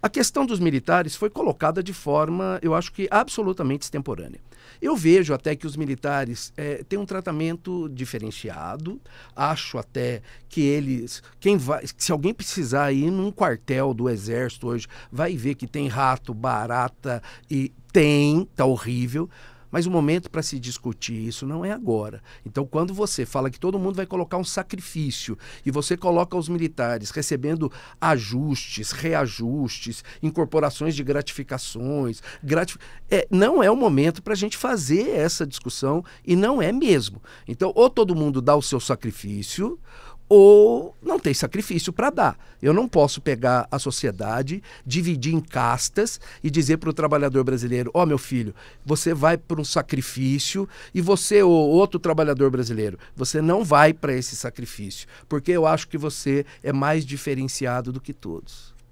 A questão dos militares foi colocada de forma, eu acho que absolutamente extemporânea. Eu vejo até que os militares é, têm um tratamento diferenciado. Acho até que eles, quem vai, se alguém precisar ir num quartel do exército hoje, vai ver que tem rato, barata e tem, tá horrível mas o momento para se discutir isso não é agora. Então, quando você fala que todo mundo vai colocar um sacrifício e você coloca os militares recebendo ajustes, reajustes, incorporações de gratificações, gratif... é, não é o momento para a gente fazer essa discussão e não é mesmo. Então, ou todo mundo dá o seu sacrifício, ou não tem sacrifício para dar. Eu não posso pegar a sociedade, dividir em castas e dizer para o trabalhador brasileiro: ó, oh, meu filho, você vai para um sacrifício e você, ou outro trabalhador brasileiro, você não vai para esse sacrifício, porque eu acho que você é mais diferenciado do que todos.